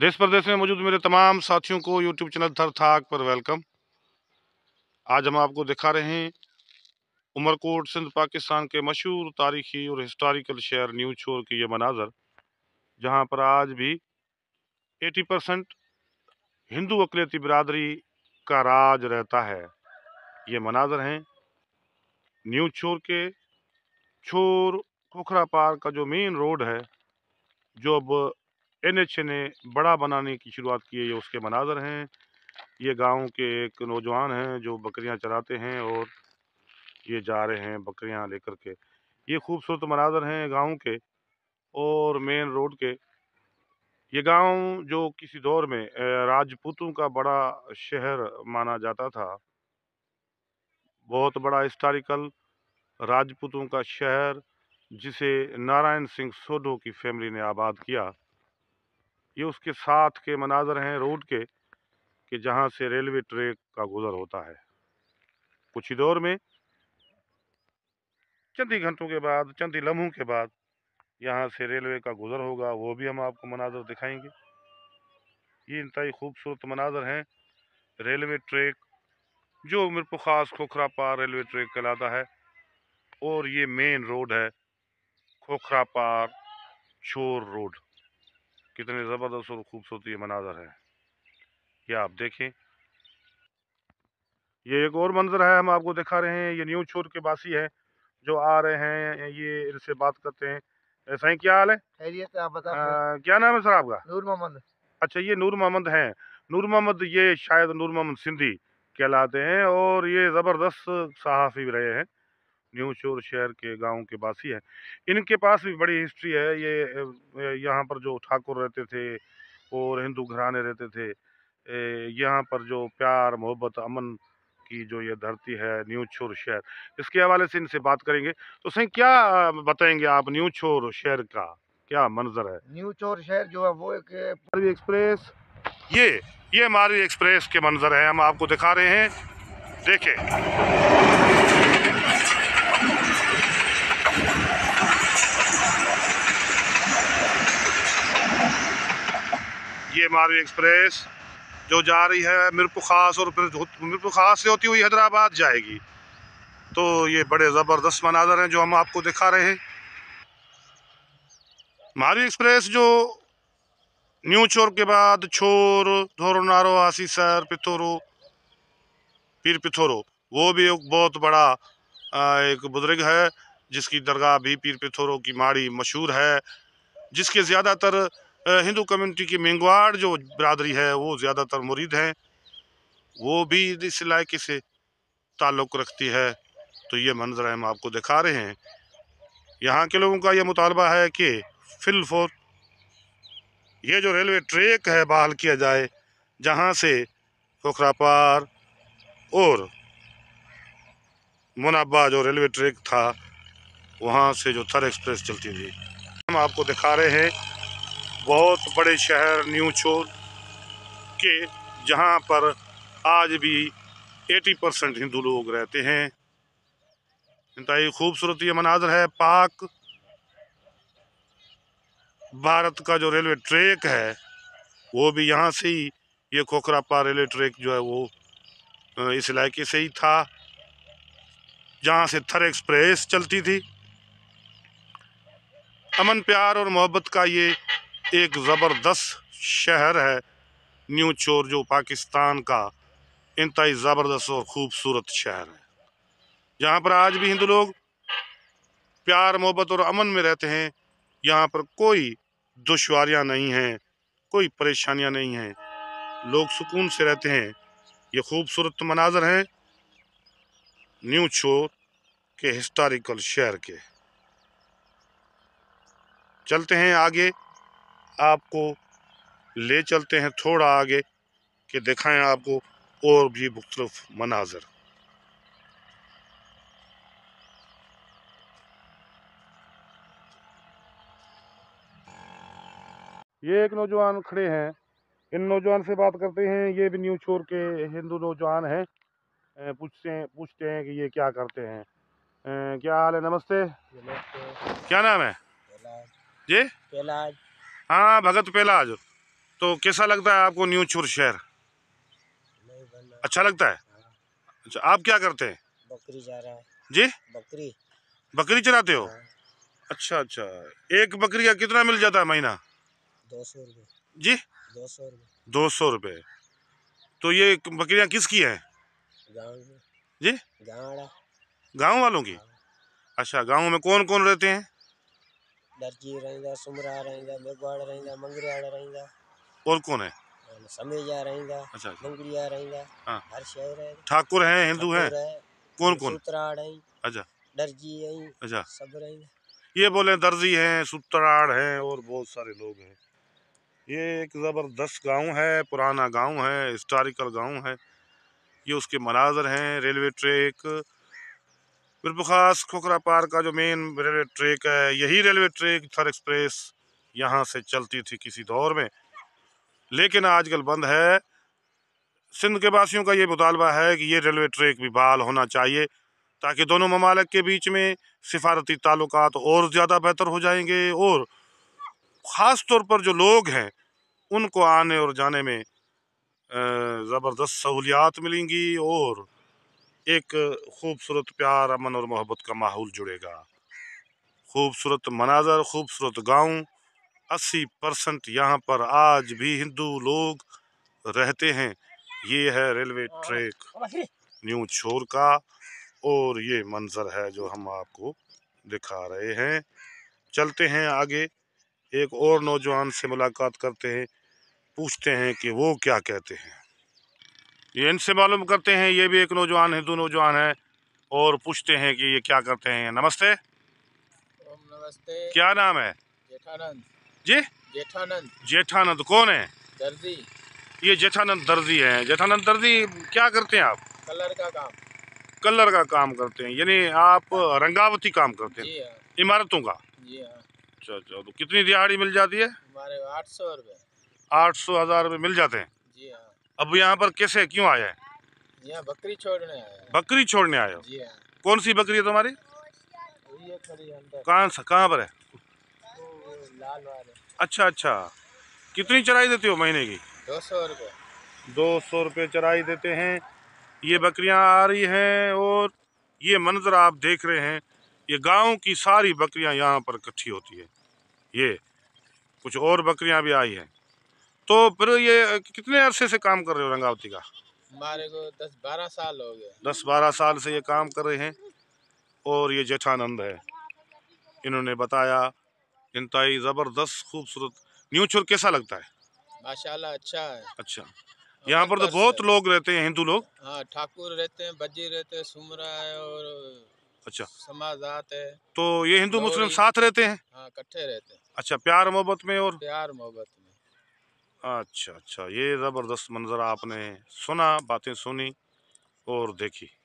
देश प्रदेश में मौजूद मेरे तमाम साथियों को यूट्यूब चैनल थर थाक पर वेलकम आज हम आपको दिखा रहे हैं उमरकोट सिंध पाकिस्तान के मशहूर तारीखी और हिस्टोरिकल शहर न्यू छोर की ये मनाजर जहाँ पर आज भी 80 परसेंट हिंदू अकलीती बिरादरी का राज रहता है ये मनाजर हैं न्यू छोर के छोर पोखरा पार का जो मेन रोड है जो अब एन एच ने बड़ा बनाने की शुरुआत की है ये उसके मनाजर हैं ये गांव के एक नौजवान हैं जो बकरियां चराते हैं और ये जा रहे हैं बकरियां लेकर के ये खूबसूरत मनाजर हैं गांव के और मेन रोड के ये गांव जो किसी दौर में राजपूतों का बड़ा शहर माना जाता था बहुत बड़ा हिस्टारिकल राजपूतों का शहर जिसे नारायण सिंह सोडो की फैमिली ने आबाद किया ये उसके साथ के मनाजर हैं रोड के कि जहाँ से रेलवे ट्रैक का गुज़र होता है कुछ ही दौर में चंद ही घंटों के बाद चंद ही लम्हों के बाद यहाँ से रेलवे का गुज़र होगा वो भी हम आपको मनाजर दिखाएंगे ये इंतई खूबसूरत मनाजर हैं रेलवे ट्रैक जो मिरपुर ख़ास खोखरा पार रेलवे ट्रैक कहलाता है और ये मेन रोड है खोखरा पार शोर रोड कितने ज़बरदस्त और खूबसूरत ये मनाजर है यह आप देखें ये एक और मंज़र है हम आपको दिखा रहे हैं ये न्यू छोर के बासी है जो आ रहे हैं ये इनसे बात करते हैं ही क्या हाल है खैरियत आप क्या नाम है सर आपका नूर मोहम्मद अच्छा ये नूर मोहम्मद हैं नूर मोहम्मद ये शायद नूर मोहम्मद सिंधी कहलाते हैं और ये ज़बरदस्त सहाफ़ी रहे हैं न्यू शोर शहर के गांव के बासी हैं इनके पास भी बड़ी हिस्ट्री है ये यहाँ पर जो ठाकुर रहते थे और हिंदू घराने रहते थे यहाँ पर जो प्यार मोहब्बत अमन की जो ये धरती है न्यू छोर शहर इसके हवाले से इनसे बात करेंगे तो सही क्या बताएंगे आप न्यू छोर शहर का क्या मंजर है न्यू छोर शहर जो है वो एक मारवी एक्सप्रेस ये ये मारवी एक्सप्रेस के मंजर है हम आपको दिखा रहे हैं देखें ये हमारी एक्सप्रेस जो जा रही है मिरपुर खास और फिर मिरपुर खास से होती हुई हैदराबाद जाएगी तो ये बड़े ज़बरदस्त मनाजर हैं जो हम आपको दिखा रहे हैं मारी एक्सप्रेस जो न्यू चोर के बाद छोर धोरो नारो आसी सर पिथोरो पीर पिथोरो वो भी एक बहुत बड़ा एक बुजुर्ग है जिसकी दरगाह भी पीर पिथोरो की माड़ी मशहूर है जिसके ज़्यादातर हिंदू कम्युनिटी की मेंगवाड़ जो बरदरी है वो ज़्यादातर मुरीद हैं वो भी इस इलाके से ताल्लुक़ रखती है तो ये मंजर हम आपको दिखा रहे हैं यहाँ के लोगों का ये मुतालबा है कि फिलफोर ये जो रेलवे ट्रैक है बहाल किया जाए जहाँ से फखरापार और मुनाबा जो रेलवे ट्रैक था वहाँ से जो थर एक्सप्रेस चलती थी हम आपको दिखा रहे हैं बहुत बड़े शहर न्यू चोर के जहाँ पर आज भी 80 परसेंट हिंदू लोग रहते हैं ही खूबसूरत ये मनाजर है पाक भारत का जो रेलवे ट्रैक है वो भी यहाँ से ही ये खोखरापा रेलवे ट्रैक जो है वो इस इलाके से ही था जहाँ से थर एक्सप्रेस चलती थी अमन प्यार और मोहब्बत का ये एक ज़बरदस्त शहर है न्यू चोर जो पाकिस्तान का इंतई ज़बरदस्त और ख़ूबसूरत शहर है जहाँ पर आज भी हिंदू लोग प्यार मोहब्बत और अमन में रहते हैं यहाँ पर कोई दुशारियाँ नहीं हैं कोई परेशानियाँ नहीं हैं लोग सुकून से रहते हैं ये खूबसूरत मनाजर हैं न्यू चोर के हिस्टोरिकल शहर के चलते हैं आगे आपको ले चलते हैं थोड़ा आगे कि दिखाएं आपको और भी मुख्तलफ मनाजर ये एक नौजवान खड़े हैं इन नौजवान से बात करते हैं ये भी न्यू छोर के हिंदू नौजवान हैं पूछते हैं पूछते हैं कि ये क्या करते हैं क्या हाल है नमस्ते, नमस्ते। क्या नाम है जी कैलाश हाँ भगत आज तो कैसा लगता है आपको न्यू चूर शहर अच्छा लगता है हाँ। अच्छा आप क्या करते हैं बकरी जा रहा है जी बकरी बकरी चलाते हो हाँ। अच्छा अच्छा एक बकरी का कितना मिल जाता है महीना दो सौ रुपये जी दो सौ रुपये दो सौ रुपये तो ये बकरियाँ किसकी हैं गाँव जी गाँव वालों की हाँ। अच्छा गाँव में कौन कौन रहते हैं दर्जी रहेगा सुमरा रहेगा मेघवाड़ रहेगा मंगरियाड़ रहेगा और कौन है हाँ, समेजा रहेगा अच्छा, अच्छा मंगरिया रहेगा हाँ। हर शहर है ठाकुर है हिंदू है कौन कौन सूत्राड़ है अच्छा दर्जी है अच्छा सब रहेगा ये बोले दर्जी हैं सूत्राड़ हैं और बहुत सारे लोग हैं ये एक ज़बरदस्त गांव है पुराना गांव है हिस्टोरिकल गांव है ये उसके मनाजर हैं रेलवे ट्रैक बिरबुखास खोखरा पार का जो मेन रेलवे ट्रैक है यही रेलवे ट्रैक थर एक्सप्रेस यहाँ से चलती थी किसी दौर में लेकिन आजकल बंद है सिंध के वासियों का ये मुतालबा है कि ये रेलवे ट्रैक भी बहाल होना चाहिए ताकि दोनों ममालक के बीच में सिफारती ताल्लुक और ज़्यादा बेहतर हो जाएंगे और ख़ास तौर पर जो लोग हैं उनको आने और जाने में ज़बरदस्त सहूलियात मिलेंगी और एक खूबसूरत प्यार अमन और मोहब्बत का माहौल जुड़ेगा खूबसूरत मनाजर खूबसूरत गांव 80 परसेंट यहाँ पर आज भी हिंदू लोग रहते हैं ये है रेलवे ट्रैक न्यू छोर का और ये मंज़र है जो हम आपको दिखा रहे हैं चलते हैं आगे एक और नौजवान से मुलाकात करते हैं पूछते हैं कि वो क्या कहते हैं ये इनसे मालूम करते हैं ये भी एक नौजवान हिंदू नौजवान है और पूछते हैं कि ये क्या करते हैं नमस्ते नमस्ते क्या नाम है जेठानंद जी जेठानंद जेठानंद कौन है दर्जी ये जेठानंद दर्जी है जेठानंद दर्जी क्या करते हैं आप कलर का काम कलर का काम करते हैं यानी आप रंगावती काम करते हैं हाँ। इमारतों का हाँ। अच्छा अच्छा तो कितनी दिहाड़ी मिल जाती है हमारे आठ सौ रुपये आठ सौ हज़ार रुपये मिल जाते हैं अब यहाँ पर कैसे क्यों आया है बकरी छोड़ने आया बकरी छोड़ने आया हो हाँ। कौन सी बकरी है तुम्हारी कहाँ कहाँ पर है अच्छा अच्छा कितनी चराई देते हो महीने की दो सौ रुपये दो सौ रुपये चराई देते हैं ये बकरियाँ आ रही हैं और ये मंजर आप देख रहे हैं ये गांव की सारी बकरियाँ यहाँ पर इकट्ठी होती है ये कुछ और बकरियाँ भी आई हैं तो फिर ये कितने अरसे से काम कर रहे हो रंगावती का हमारे को दस बारह साल हो गया दस बारह साल से ये काम कर रहे हैं और ये जेठानंद है इन्होंने बताया इंतहाई ज़बरदस्त खूबसूरत न्यूचर कैसा लगता है माशाल्लाह अच्छा है अच्छा यहाँ पर तो बहुत लोग रहते हैं हिंदू लोग हाँ ठाकुर रहते हैं बजी रहते हैं सुमरा है और अच्छा समाज है तो ये हिंदू मुस्लिम साथ रहते हैं हाँ रहते हैं अच्छा प्यार मोहब्बत में और प्यार मोहब्बत में अच्छा अच्छा ये ज़बरदस्त मंज़र आपने सुना बातें सुनी और देखी